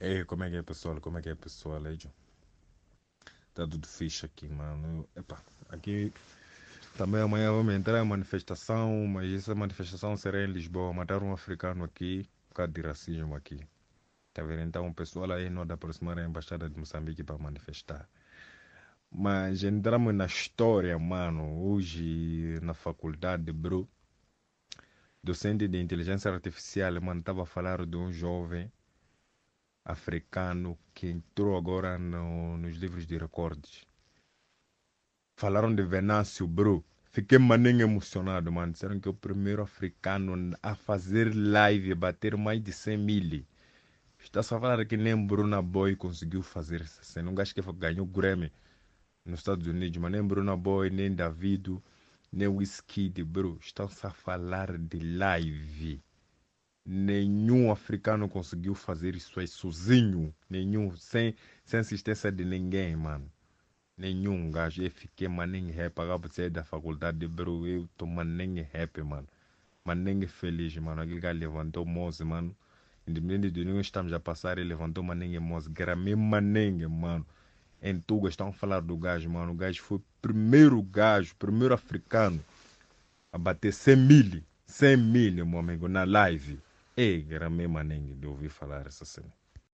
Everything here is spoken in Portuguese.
Ei, como é que é pessoal? Como é que é pessoal, Lejo? Tá tudo fixe aqui, mano. Epa, aqui também amanhã vamos entrar em manifestação, mas essa manifestação será em Lisboa. Mataram um africano aqui por causa de racismo aqui. Tá vendo? Então o pessoal aí não aproximar a embaixada de Moçambique para manifestar. Mas entramos na história, mano. Hoje na faculdade, bro, docente de inteligência artificial, mano, estava a falar de um jovem africano que entrou agora no, nos livros de recordes. Falaram de Venâncio Bru. Fiquei maninho emocionado, mano. Disseram que é o primeiro africano a fazer live, bater mais de 100 mil. Está só falar que nem Bruna Boy conseguiu fazer essa cena. Um gajo que ganhou o Grammy nos Estados Unidos, mas nem Bruna Boy, nem Davido, nem Whisky de Bru. Estão só a falar de live nenhum africano conseguiu fazer isso aí sozinho. Nenhum, sem, sem assistência de ninguém, mano. Nenhum gajo. Eu fiquei, mano, nem rap. Acabo de sair da faculdade, de bro. Eu tô, mano, nem rap, mano. Mano, nem feliz, mano. Aquele cara levantou 11, mano. Independente de nenhum estamos a passar, ele levantou Manengue Moço. Gramei Manengue, mano. Em Tuga estão a falar do gajo, mano. O gajo foi o primeiro gajo, primeiro africano a bater 100 mil. 100 mil, meu amigo, na live é grama maneiro de ouvir falar essa cena.